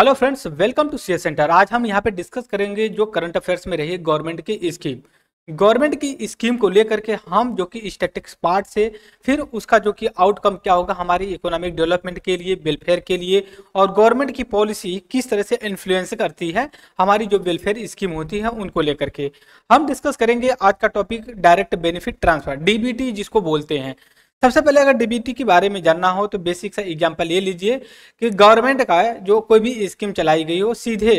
hello friends welcome to C center आज हम यहाँ पे डिस्कस करेंगे जो करंट अफेयर्स में रही गवर्नमेंट की स्कीम गवर्नमेंट की स्कीम को लेकर के हम जो कि स्टेटिक्स पार्ट से फिर उसका जो कि आउटकम क्या होगा हमारी इकोनॉमिक डेवलपमेंट के लिए वेलफेयर के लिए और गवर्नमेंट की पॉलिसी किस तरह से इन्फ्लुएंस करती है हमारी जो वेलफेयर स्कीम होती है उनको लेकर के हम डिस्कस करेंगे आज का topic direct benefit transfer DBT जिसको बोलते हैं सबसे पहले अगर डीबीटी के बारे में जानना हो तो बेसिक सा एग्जाम्पल ये लीजिए कि गवर्नमेंट का जो कोई भी स्कीम चलाई गई हो सीधे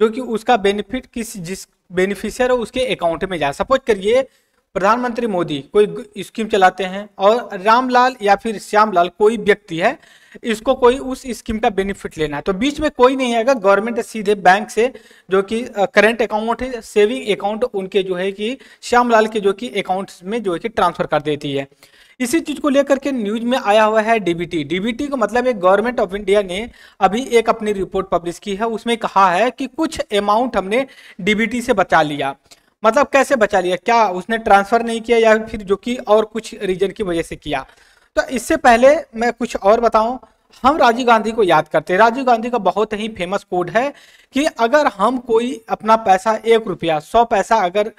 जो कि उसका बेनिफिट किस जिस बेनिफिशियर हो उसके अकाउंट में जाए सपोज करिए प्रधानमंत्री मोदी कोई स्कीम चलाते हैं और रामलाल या फिर श्यामलाल कोई व्यक्ति है इसको कोई उस स्कीम का बेनिफिट लेना है तो बीच में कोई नहीं आएगा गवर्नमेंट सीधे बैंक से जो कि करंट अकाउंट है सेविंग अकाउंट उनके जो है कि श्यामलाल के जो कि अकाउंट में जो है कि ट्रांसफर कर देती है इसी चीज़ को लेकर के न्यूज में आया हुआ है डीबीटी डीबीटी का मतलब एक गवर्नमेंट ऑफ इंडिया ने अभी एक अपनी रिपोर्ट पब्लिश की है उसमें कहा है कि कुछ अमाउंट हमने डीबीटी से बचा लिया मतलब कैसे बचा लिया क्या उसने ट्रांसफर नहीं किया या फिर जो कि और कुछ रीजन की वजह से किया तो इससे पहले मैं कुछ और बताऊं हम राजीव गांधी को याद करते हैं राजीव गांधी का बहुत ही फेमस कोड है कि अगर हम कोई अपना पैसा एक रुपया सौ पैसा अगर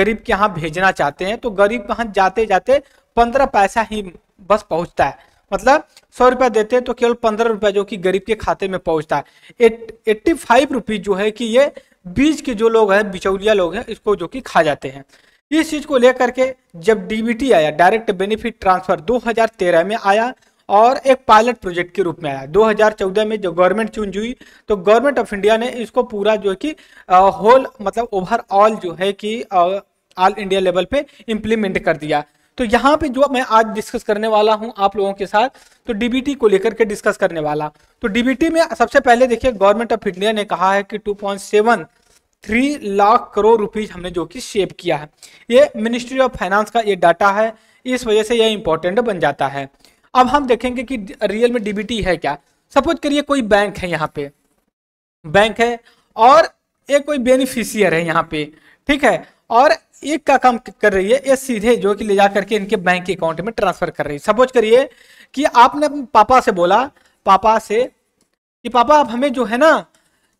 गरीब के यहाँ भेजना चाहते हैं तो गरीब के यहाँ जाते जाते पंद्रह पैसा ही बस पहुंचता है मतलब सौ रुपया देते हैं तो केवल पंद्रह रुपया जो कि गरीब के खाते में पहुंचता है एट एट्टी फाइव रुपीज जो है कि ये बीज के जो लोग हैं बिचौलिया लोग हैं इसको जो कि खा जाते हैं इस चीज को लेकर के जब डीबीटी आया डायरेक्ट बेनिफिट ट्रांसफर 2013 में आया और एक पायलट प्रोजेक्ट के रूप में आया 2014 में जो गवर्नमेंट चूंज हुई तो गवर्नमेंट ऑफ इंडिया ने इसको पूरा जो कि होल मतलब ओवरऑल जो है कि ऑल इंडिया लेवल पे इम्प्लीमेंट कर दिया तो यहाँ पे जो मैं आज डिस्कस करने वाला हूँ आप लोगों के साथ तो डीबीटी को लेकर के डिस्कस करने वाला तो डीबीटी में सबसे पहले देखिए गवर्नमेंट ऑफ इंडिया ने कहा है कि two three lakh crore rupees हमने जो कि सेव किया है ये मिनिस्ट्री ऑफ फाइनेंस का ये डाटा है इस वजह से यह इंपॉर्टेंट बन जाता है अब हम देखेंगे कि रियल में डीबीटी है क्या सपोज करिए कोई बैंक है यहाँ पे बैंक है और एक कोई बेनिफिशियर है यहाँ पे ठीक है और एक का काम कर रही है ये सीधे जो कि ले जा करके इनके बैंक अकाउंट में ट्रांसफर कर रही है सपोज करिए कि आपने अपने पापा से बोला पापा से कि पापा आप हमें जो है ना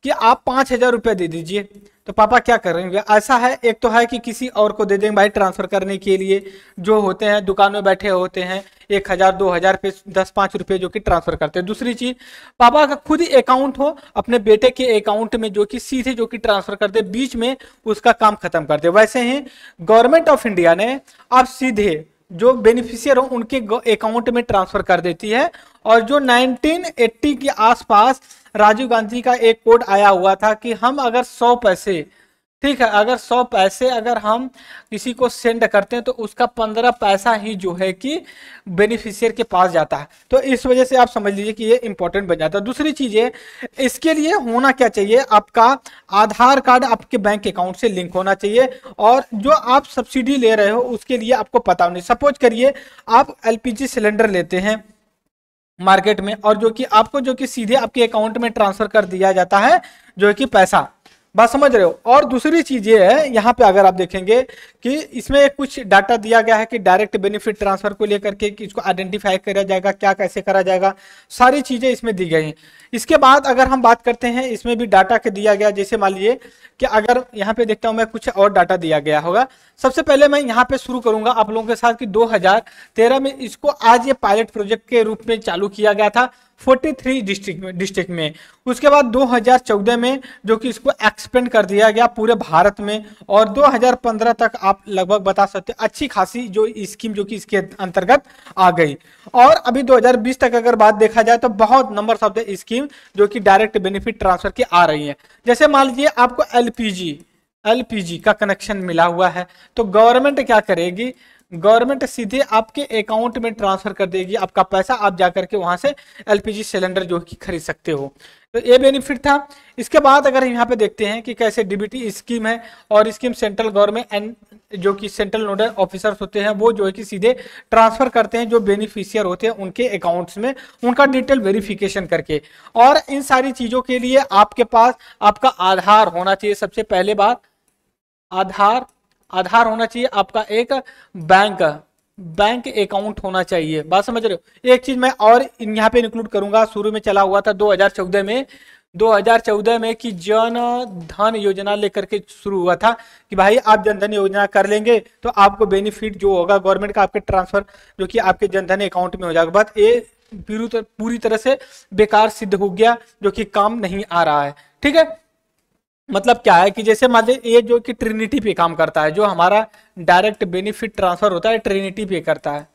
कि आप पाँच हजार रुपया दे दीजिए तो पापा क्या कर रहे हैं ऐसा है एक तो है कि किसी और को दे देंगे भाई ट्रांसफर करने के लिए जो होते हैं दुकान में बैठे होते हैं एक हजार दो हजार पे दस पाँच रुपये जो कि ट्रांसफर करते हैं दूसरी चीज पापा का खुद अकाउंट हो अपने बेटे के अकाउंट में जो कि सीधे जो कि ट्रांसफर कर दे बीच में उसका काम खत्म कर दे वैसे ही गवर्नमेंट ऑफ इंडिया ने अब सीधे जो बेनिफिशियर हो उनके अकाउंट में ट्रांसफर कर देती है और जो 1980 के आसपास राजीव गांधी का एक कोड आया हुआ था कि हम अगर सौ पैसे ठीक है अगर सौ पैसे अगर हम किसी को सेंड करते हैं तो उसका पंद्रह पैसा ही जो है कि बेनिफिशियर के पास जाता है तो इस वजह से आप समझ लीजिए कि ये इंपॉर्टेंट बन जाता है दूसरी चीज़ है इसके लिए होना क्या चाहिए आपका आधार कार्ड आपके बैंक अकाउंट से लिंक होना चाहिए और जो आप सब्सिडी ले रहे हो उसके लिए आपको पता होना सपोज करिए आप एल सिलेंडर लेते हैं मार्केट में और जो कि आपको जो कि सीधे आपके अकाउंट में ट्रांसफर कर दिया जाता है जो कि पैसा बात समझ रहे हो और दूसरी चीज ये है यहाँ पे अगर आप देखेंगे कि इसमें कुछ डाटा दिया गया है कि डायरेक्ट बेनिफिट ट्रांसफर को लेकर के इसको आइडेंटिफाई करा जाएगा क्या कैसे करा जाएगा सारी चीजें इसमें दी गई हैं इसके बाद अगर हम बात करते हैं इसमें भी डाटा के दिया गया जैसे मान लीजिए कि अगर यहाँ पे देखता हूँ मैं कुछ और डाटा दिया गया होगा सबसे पहले मैं यहाँ पे शुरू करूंगा आप लोगों के साथ कि दो में इसको आज ये पायलट प्रोजेक्ट के रूप में चालू किया गया था 43 डिस्ट्रिक्ट में डिस्ट्रिक्ट में उसके बाद 2014 में जो कि इसको एक्सपेंड कर दिया गया पूरे भारत में और 2015 तक आप लगभग बता सकते अच्छी खासी जो स्कीम जो कि इसके अंतर्गत आ गई और अभी 2020 तक अगर बात देखा जाए तो बहुत नंबर ऑफ द स्कीम जो कि डायरेक्ट बेनिफिट ट्रांसफर की आ रही है जैसे मान लीजिए आपको एल एलपीजी का कनेक्शन मिला हुआ है तो गवर्नमेंट क्या करेगी गवर्नमेंट सीधे आपके अकाउंट में ट्रांसफर कर देगी आपका पैसा आप जा करके वहाँ से एलपीजी सिलेंडर जो कि खरीद सकते हो तो ये बेनिफिट था इसके बाद अगर यहाँ पे देखते हैं कि कैसे डीबीटी स्कीम है और स्कीम सेंट्रल गवर्नमेंट एंड जो कि सेंट्रल नोडल ऑफिसर्स होते हैं वो जो है कि सीधे ट्रांसफर करते हैं जो बेनिफिशियर होते हैं उनके अकाउंट्स में उनका डिटेल वेरिफिकेशन करके और इन सारी चीज़ों के लिए आपके पास आपका आधार होना चाहिए सबसे पहले बात आधार आधार होना चाहिए आपका एक बैंक बैंक अकाउंट होना चाहिए बात समझ रहे हो एक चीज मैं और यहाँ पे इंक्लूड करूंगा शुरू में चला हुआ था 2014 में 2014 में कि जन धन योजना लेकर के शुरू हुआ था कि भाई आप जनधन योजना कर लेंगे तो आपको बेनिफिट जो होगा गवर्नमेंट का आपके ट्रांसफर जो कि आपके जनधन अकाउंट में हो जाएगा बस ये पूरी तरह से बेकार सिद्ध हो गया जो कि काम नहीं आ रहा है ठीक है मतलब क्या है कि जैसे मान लीजिए ये जो कि ट्रिनिटी पे काम करता है जो हमारा डायरेक्ट बेनिफिट ट्रांसफर होता है ट्रिनिटी पे करता है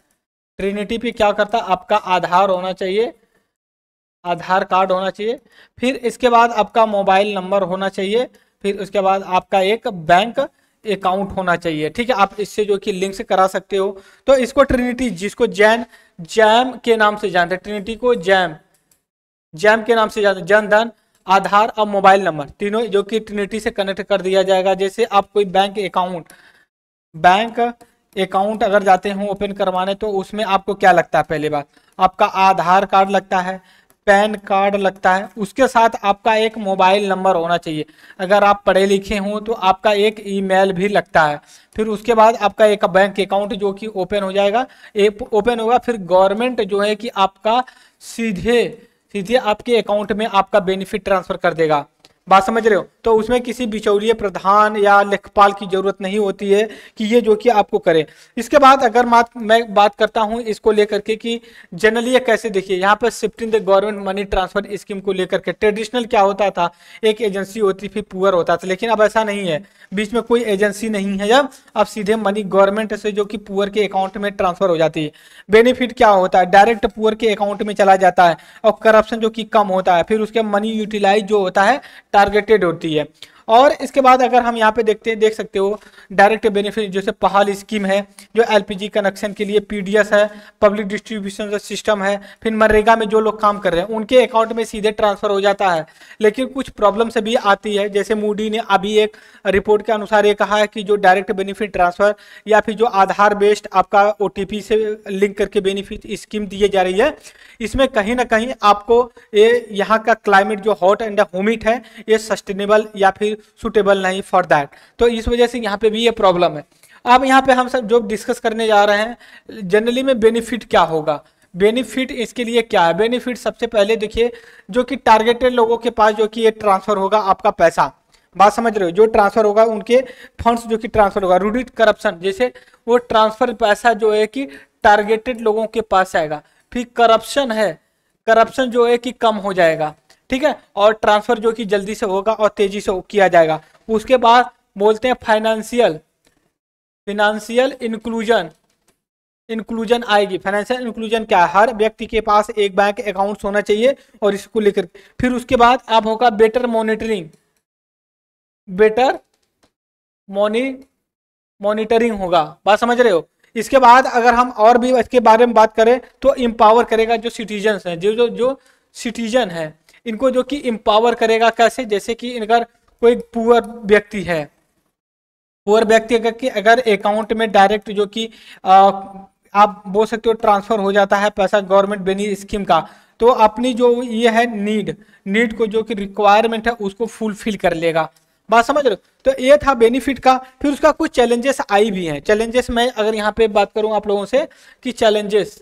ट्रिनिटी पे क्या करता है आपका आधार होना चाहिए आधार कार्ड होना चाहिए फिर इसके बाद आपका मोबाइल नंबर होना चाहिए फिर उसके बाद आपका एक बैंक अकाउंट होना चाहिए ठीक है आप इससे जो कि लिंक से करा सकते हो तो इसको ट्रिनिटी जिसको जैन जैम के नाम से जानते हैं ट्रिनिटी को जैम जैम के नाम से जानते हैं जन धन आधार और मोबाइल नंबर तीनों जो कि ट्रिनिटी से कनेक्ट कर दिया जाएगा जैसे आप कोई बैंक अकाउंट बैंक अकाउंट अगर जाते हो ओपन करवाने तो उसमें आपको क्या लगता है पहली बार आपका आधार कार्ड लगता है पैन कार्ड लगता है उसके साथ आपका एक मोबाइल नंबर होना चाहिए अगर आप पढ़े लिखे हों तो आपका एक ईमेल भी लगता है फिर उसके बाद आपका एक बैंक अकाउंट जो कि ओपन हो जाएगा ओपन होगा फिर गवर्नमेंट जो है कि आपका सीधे सीधे आपके अकाउंट में आपका बेनिफिट ट्रांसफर कर देगा बात समझ रहे हो तो उसमें किसी बिचौलिए प्रधान या लेखपाल की जरूरत नहीं होती है कि ये जो कि आपको करे इसके बाद अगर मैं बात करता हूँ इसको लेकर के कि जनरली ये कैसे देखिए यहाँ पर shifting the government money transfer scheme को लेकर के ट्रेडिशनल क्या होता था एक एजेंसी होती फिर पुअर होता था लेकिन अब ऐसा नहीं है बीच में कोई एजेंसी नहीं है जब अब सीधे मनी गवर्नमेंट से जो कि पुअर के अकाउंट में ट्रांसफर हो जाती है बेनिफिट क्या होता है डायरेक्ट पुअर के अकाउंट में चला जाता है और करप्शन जो कि कम होता है फिर उसके मनी यूटिलाइज जो होता है टारगेटेड होती है और इसके बाद अगर हम यहाँ पे देखते हैं देख सकते हो डायरेक्ट बेनिफिट जैसे पहाल स्कीम है जो एलपीजी कनेक्शन के लिए पीडीएस है पब्लिक डिस्ट्रीब्यूशन सिस्टम है फिर मनरेगा में जो लोग काम कर रहे हैं उनके अकाउंट में सीधे ट्रांसफर हो जाता है लेकिन कुछ प्रॉब्लम्स भी आती है जैसे मूडी ने अभी एक रिपोर्ट के अनुसार ये कहा है कि जो डायरेक्ट बेनिफिट ट्रांसफर या फिर जो आधार बेस्ड आपका ओ से लिंक करके बेनिफिट स्कीम दी जा रही है इसमें कहीं ना कहीं आपको ये यहाँ का क्लाइमेट जो हॉट एंड ह्यूमिड है ये सस्टेनेबल या फिर सुटेबल नहीं फॉर दैट तो इस वजह से यहाँ पे भी ये प्रॉब्लम है अब यहाँ पे हम सब जो डिस्कस करने जा रहे हैं जनरली में बेनिफिट क्या होगा बेनिफिट इसके लिए क्या है बेनिफिट सबसे पहले देखिए जो कि टारगेटेड लोगों के पास जो कि ये ट्रांसफर होगा आपका पैसा बात समझ रहे हो जो ट्रांसफर होगा उनके फंड्स जो कि ट्रांसफर होगा रूडिट करप्शन जैसे वो ट्रांसफर पैसा जो है कि टारगेटेड लोगों के पास आएगा फिर करप्शन है करप्शन जो है कि कम हो जाएगा ठीक है और ट्रांसफर जो कि जल्दी से होगा और तेजी से किया जाएगा उसके बाद बोलते हैं फाइनेंशियल फाइनेंशियल इंक्लूजन इंक्लूजन आएगी फाइनेंशियल इंक्लूजन क्या है हर व्यक्ति के पास एक बैंक अकाउंट होना चाहिए और इसको लेकर फिर उसके बाद अब होगा बेटर मॉनिटरिंग बेटर मॉनिटरिंग होगा बात समझ रहे हो इसके बाद अगर हम और भी इसके बारे में बात करें तो एम्पावर करेगा जो सिटीजन्स हैं जो जो जो सिटीजन है इनको जो कि एम्पावर करेगा कैसे जैसे कि अगर कोई पुअर व्यक्ति है पुअर व्यक्ति अगर कि अगर अकाउंट में डायरेक्ट जो कि आप बोल सकते हो ट्रांसफर हो जाता है पैसा गवर्नमेंट बेनी स्कीम का तो अपनी जो ये है नीड नीड को जो कि रिक्वायरमेंट है उसको फुलफिल कर लेगा बात समझ रहे तो ये था बेनिफिट का फिर उसका कुछ चैलेंजेस आई भी हैं चैलेंजेस मैं अगर यहाँ पे बात करूँ आप लोगों से कि चैलेंजेस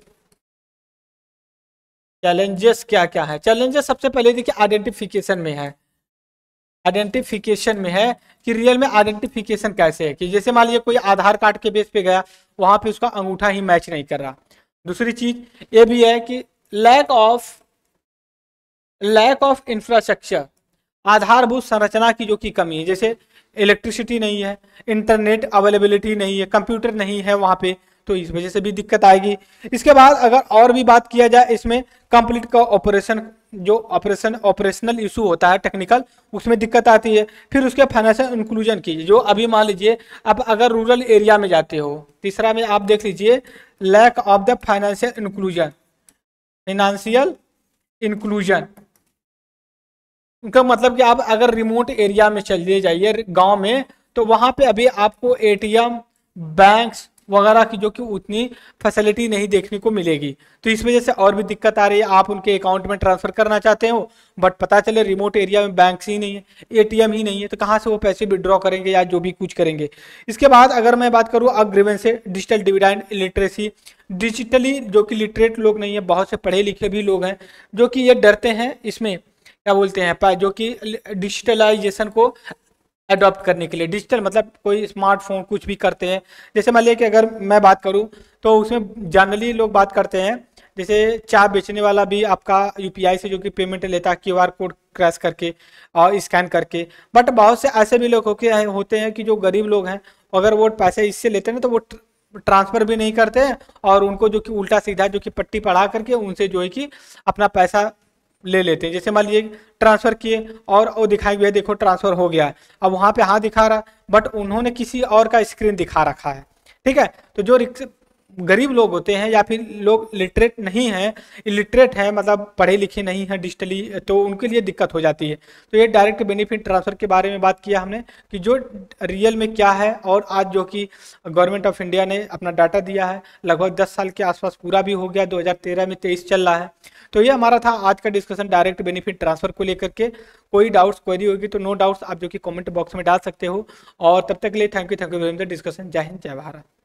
चैलेंजेस क्या क्या है चैलेंजेस सबसे पहले देखिए आइडेंटिफिकेशन में है आइडेंटिफिकेशन में है कि रियल में आइडेंटिफिकेशन कैसे है कि जैसे मान लीजिए कोई आधार कार्ड के बेस पे गया वहां पे उसका अंगूठा ही मैच नहीं कर रहा दूसरी चीज ये भी है कि lack of lack of infrastructure आधारभूत संरचना की जो कि कमी है जैसे इलेक्ट्रिसिटी नहीं है इंटरनेट अवेलेबिलिटी नहीं है कंप्यूटर नहीं है वहां पे तो इस वजह से भी दिक्कत आएगी इसके बाद अगर और भी बात किया जाए इसमें कंप्लीट का ऑपरेशन जो ऑपरेशन ऑपरेशनल इशू होता है टेक्निकल उसमें दिक्कत आती है फिर उसके फाइनेंशियल इंक्लूजन की जो अभी मान लीजिए आप अगर रूरल एरिया में जाते हो तीसरा में आप देख लीजिए lack of the financial inclusion financial inclusion का मतलब कि आप अगर रिमोट एरिया में चले जाइए गांव में तो वहाँ पे अभी आपको एटीएम बैंक्स वगैरह की जो कि उतनी फैसिलिटी नहीं देखने को मिलेगी तो इस वजह से और भी दिक्कत आ रही है आप उनके अकाउंट में ट्रांसफ़र करना चाहते हो बट पता चले रिमोट एरिया में बैंक ही नहीं है एटीएम ही नहीं है तो कहाँ से वो पैसे विड्रॉ करेंगे या जो भी कुछ करेंगे इसके बाद अगर मैं बात करूँ अग्रीवेंस से डिजिटल डिविडेंड लिटरेसी डिजिटली जो कि लिटरेट लोग नहीं है बहुत से पढ़े लिखे भी लोग हैं जो कि ये डरते हैं इसमें क्या बोलते हैं जो कि डिजिटलाइजेशन को अडॉप्ट करने के लिए डिजिटल मतलब कोई स्मार्टफोन कुछ भी करते हैं जैसे मान लिया कि अगर मैं बात करूं तो उसमें जनरली लोग बात करते हैं जैसे चाय बेचने वाला भी आपका यूपीआई से जो कि पेमेंट लेता है क्यू कोड क्रैश करके और स्कैन करके बट बहुत से ऐसे भी लोग होते हैं कि जो गरीब लोग हैं अगर वो पैसे इससे लेते हैं तो वो ट्रांसफ़र भी नहीं करते हैं और उनको जो कि उल्टा सीधा जो कि पट्टी पढ़ा करके उनसे जो है कि अपना पैसा ले लेते हैं जैसे मान लीजिए ट्रांसफ़र किए और वो दिखाई है देखो ट्रांसफ़र हो गया है अब वहाँ पे हाँ दिखा रहा बट उन्होंने किसी और का स्क्रीन दिखा रखा है ठीक है तो जो गरीब लोग होते हैं या फिर लोग लिटरेट नहीं हैं इलिटरेट है मतलब पढ़े लिखे नहीं हैं डिजिटली तो उनके लिए दिक्कत हो जाती है तो ये डायरेक्ट बेनिफिट ट्रांसफ़र के बारे में बात किया हमने कि जो रियल में क्या है और आज जो कि गवर्नमेंट ऑफ इंडिया ने अपना डाटा दिया है लगभग दस साल के आसपास पूरा भी हो गया 2013 में तेईस चल रहा है तो ये हमारा था आज का डिस्कशन डायरेक्ट बेनिफिट ट्रांसफर को लेकर के कोई डाउट्स क्वेरी होगी तो नो डाउट्स आप जो कि कमेंट बॉक्स में डाल सकते हो और तब तक के लिए thank you thank you very much discussion जय हिंद जय भारत